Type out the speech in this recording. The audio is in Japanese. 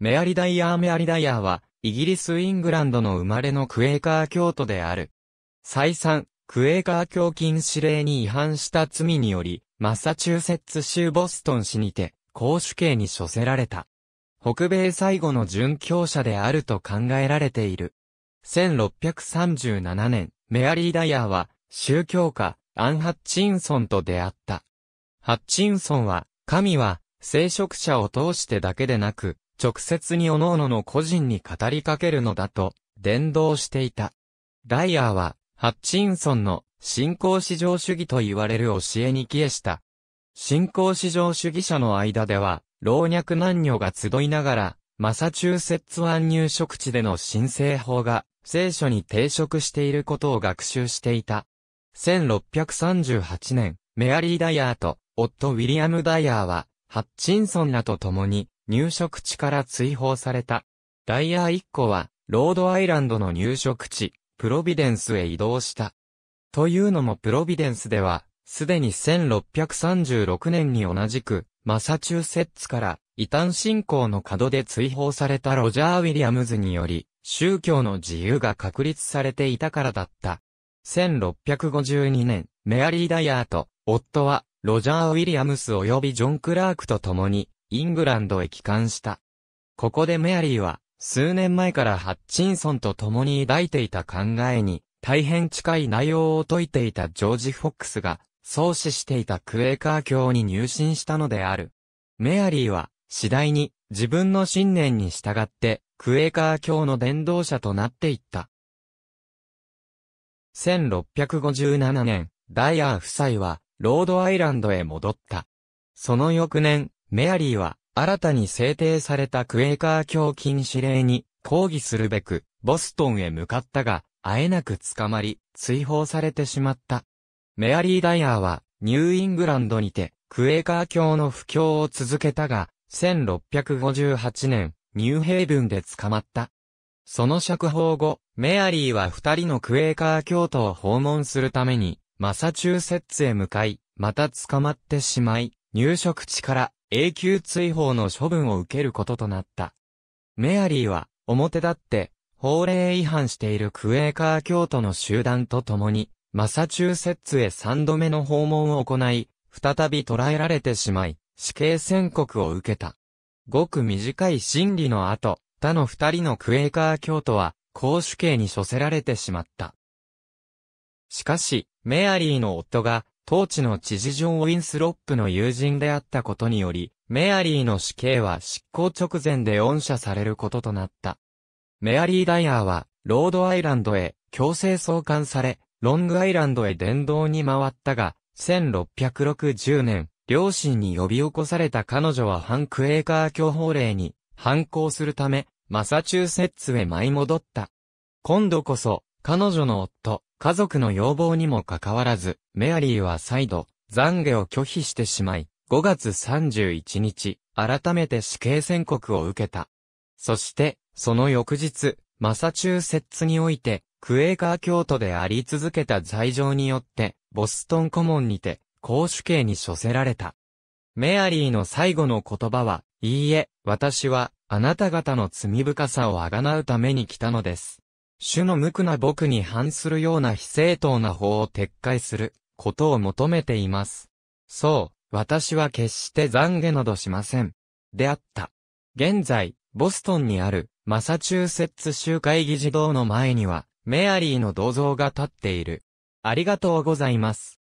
メアリダイヤーメアリダイヤーは、イギリス・イングランドの生まれのクエーカー教徒である。再三、クエーカー教禁止令に違反した罪により、マサチューセッツ州ボストン市にて、公主刑に処せられた。北米最後の殉教者であると考えられている。1637年、メアリー・ダイヤーは、宗教家、アン・ハッチンソンと出会った。ハッチンソンは、神は、聖職者を通してだけでなく、直接に各々の個人に語りかけるのだと、伝道していた。ライアーは、ハッチンソンの信仰至上主義と言われる教えに帰依した。信仰至上主義者の間では、老若男女が集いながら、マサチューセッツ湾入植地での申請法が、聖書に抵触していることを学習していた。1638年、メアリー・ダイヤーと、夫ウィリアム・ダイヤーは、ハッチンソンらと共に、入植地から追放された。ダイヤー1個は、ロードアイランドの入植地、プロビデンスへ移動した。というのもプロビデンスでは、すでに1636年に同じく、マサチューセッツから、異端信仰の門で追放されたロジャー・ウィリアムズにより、宗教の自由が確立されていたからだった。1652年、メアリー・ダイヤーと、夫は、ロジャー・ウィリアムス及びジョン・クラークと共に、イングランドへ帰還した。ここでメアリーは、数年前からハッチンソンと共に抱いていた考えに、大変近い内容を説いていたジョージ・フォックスが、創始していたクエーカー教に入信したのである。メアリーは、次第に、自分の信念に従って、クエーカー教の伝道者となっていった。1657年、ダイアー夫妻は、ロードアイランドへ戻った。その翌年、メアリーは、新たに制定されたクエーカー教禁止令に抗議するべく、ボストンへ向かったが、あえなく捕まり、追放されてしまった。メアリー・ダイヤーは、ニューイングランドにて、クエーカー教の布教を続けたが、1658年、ニューヘイブンで捕まった。その釈放後、メアリーは二人のクエーカー教徒を訪問するために、マサチューセッツへ向かい、また捕まってしまい、入植地から永久追放の処分を受けることとなった。メアリーは、表立って、法令違反しているクエーカー教徒の集団と共に、マサチューセッツへ三度目の訪問を行い、再び捕らえられてしまい、死刑宣告を受けた。ごく短い審理の後、他の二人のクエーカー教徒は、公主刑に処せられてしまった。しかし、メアリーの夫が、当地の知事ジョン・ウィンスロップの友人であったことにより、メアリーの死刑は執行直前で恩赦されることとなった。メアリー・ダイヤーは、ロードアイランドへ強制送還され、ロングアイランドへ電動に回ったが、1660年、両親に呼び起こされた彼女は反クエーカー教法令に反抗するため、マサチューセッツへ舞い戻った。今度こそ、彼女の夫、家族の要望にもかかわらず、メアリーは再度、懺悔を拒否してしまい、5月31日、改めて死刑宣告を受けた。そして、その翌日、マサチューセッツにおいて、クエーカー教徒であり続けた罪状によって、ボストン顧問にて、公主刑に処せられた。メアリーの最後の言葉は、いいえ、私は、あなた方の罪深さをあがなうために来たのです。主の無垢な僕に反するような非正当な法を撤回することを求めています。そう、私は決して懺悔などしません。であった。現在、ボストンにあるマサチューセッツ集会議事堂の前には、メアリーの銅像が立っている。ありがとうございます。